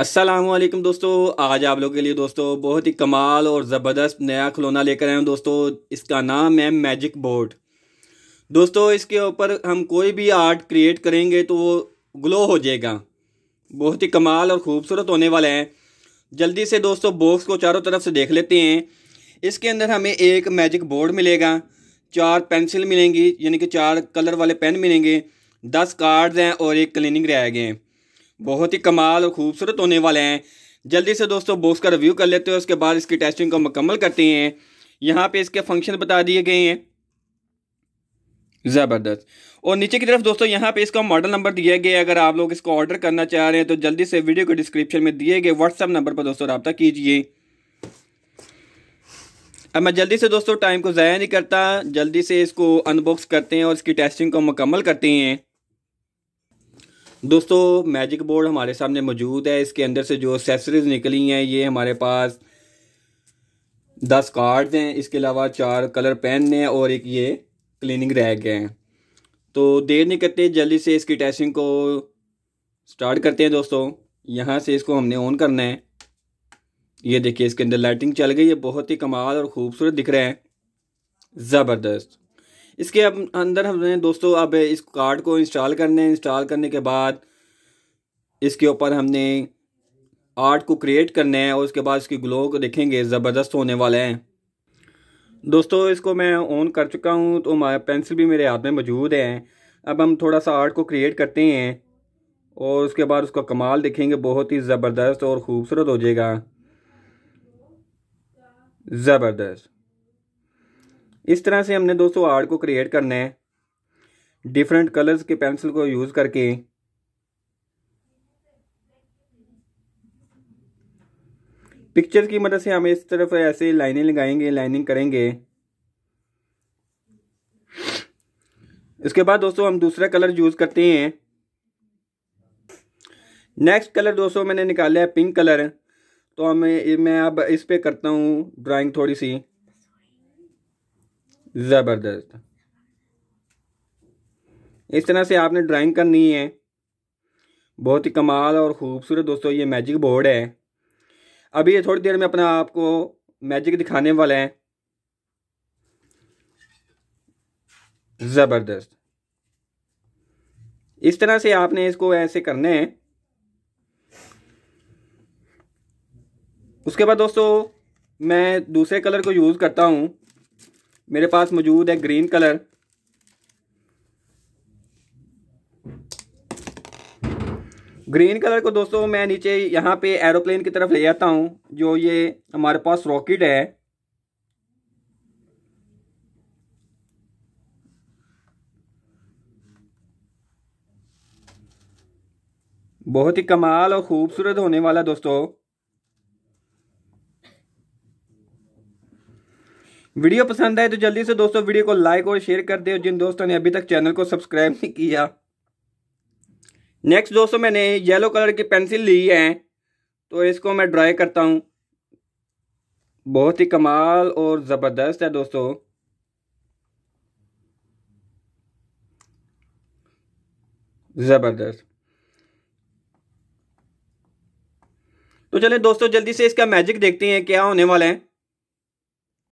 असलम दोस्तों आज आप लोगों के लिए दोस्तों बहुत ही कमाल और ज़बरदस्त नया खिलौना लेकर आए हैं दोस्तों इसका नाम है मैजिक बोर्ड दोस्तों इसके ऊपर हम कोई भी आर्ट क्रिएट करेंगे तो वो ग्लो हो जाएगा बहुत ही कमाल और ख़ूबसूरत होने वाला है जल्दी से दोस्तों बॉक्स को चारों तरफ से देख लेते हैं इसके अंदर हमें एक मैजिक बोर्ड मिलेगा चार पेंसिल मिलेंगी यानी कि चार कलर वाले पेन मिलेंगे दस कार्ड्स हैं और एक क्लीनिंग गए हैं बहुत ही कमाल और ख़ूबसूरत होने वाले हैं जल्दी से दोस्तों बॉक्स का रिव्यू कर लेते हैं उसके बाद इसकी टेस्टिंग को मुकम्मल करते हैं यहाँ पे इसके फंक्शन बता दिए गए हैं ज़बरदस्त और नीचे की तरफ दोस्तों यहाँ पे इसका मॉडल नंबर दिया गया है अगर आप लोग इसको ऑर्डर करना चाह रहे हैं तो जल्दी से वीडियो के डिस्क्रिप्शन में दिए गए व्हाट्सअप नंबर पर दोस्तों रब्ता कीजिए अब मैं जल्दी से दोस्तों टाइम को ज़ाया नहीं करता जल्दी से इसको अनबॉक्स करते हैं और इसकी टेस्टिंग को मुकम्मल करते हैं दोस्तों मैजिक बोर्ड हमारे सामने मौजूद है इसके अंदर से जो एक्सेसरीज निकली हैं ये हमारे पास दस कार्ड्स हैं इसके अलावा चार कलर पेन हैं और एक ये क्लीनिंग रैग है तो देर नहीं करते जल्दी से इसकी टेस्टिंग को स्टार्ट करते हैं दोस्तों यहाँ से इसको हमने ऑन करना है ये देखिए इसके अंदर लाइटिंग चल गई है बहुत ही कमाल और ख़ूबसूरत दिख रहा है ज़बरदस्त इसके अब अंदर हमने दोस्तों अब इस कार्ड को इंस्टॉल करने है इंस्टॉल करने के बाद इसके ऊपर हमने आर्ट को क्रिएट करना है और उसके बाद इसकी ग्लो को देखेंगे ज़बरदस्त होने वाले हैं दोस्तों इसको मैं ऑन कर चुका हूँ तो हमारा पेंसिल भी मेरे हाथ में मौजूद है अब हम थोड़ा सा आर्ट को क्रिएट करते हैं और उसके बाद उसका कमाल देखेंगे बहुत ही ज़बरदस्त और ख़ूबसूरत हो जाएगा ज़बरदस्त इस तरह से हमने दोस्तों आर्ट को क्रिएट करना है डिफरेंट कलर्स के पेंसिल को यूज़ करके पिक्चर की मदद से हम इस तरफ ऐसे लाइनें लगाएंगे लाइनिंग करेंगे इसके बाद दोस्तों हम दूसरा कलर यूज़ करते हैं नेक्स्ट कलर दोस्तों मैंने निकाला है पिंक कलर तो हम मैं अब इस पर करता हूँ ड्राइंग थोड़ी सी ज़बरदस्त इस तरह से आपने ड्राइंग करनी है बहुत ही कमाल और ख़ूबसूरत दोस्तों ये मैजिक बोर्ड है अभी ये थोड़ी देर में अपना आपको मैजिक दिखाने वाला है ज़बरदस्त इस तरह से आपने इसको ऐसे करना है उसके बाद दोस्तों मैं दूसरे कलर को यूज़ करता हूँ मेरे पास मौजूद है ग्रीन कलर ग्रीन कलर को दोस्तों मैं नीचे यहाँ पे एरोप्लेन की तरफ ले जाता हूँ जो ये हमारे पास रॉकेट है बहुत ही कमाल और ख़ूबसूरत होने वाला दोस्तों वीडियो पसंद आए तो जल्दी से दोस्तों वीडियो को लाइक और शेयर कर दे जिन दोस्तों ने अभी तक चैनल को सब्सक्राइब नहीं किया नेक्स्ट दोस्तों मैंने येलो कलर की पेंसिल ली है तो इसको मैं ड्राई करता हूँ बहुत ही कमाल और ज़बरदस्त है दोस्तों ज़बरदस्त तो चले दोस्तों जल्दी से इसका मैजिक देखते हैं क्या होने वाला है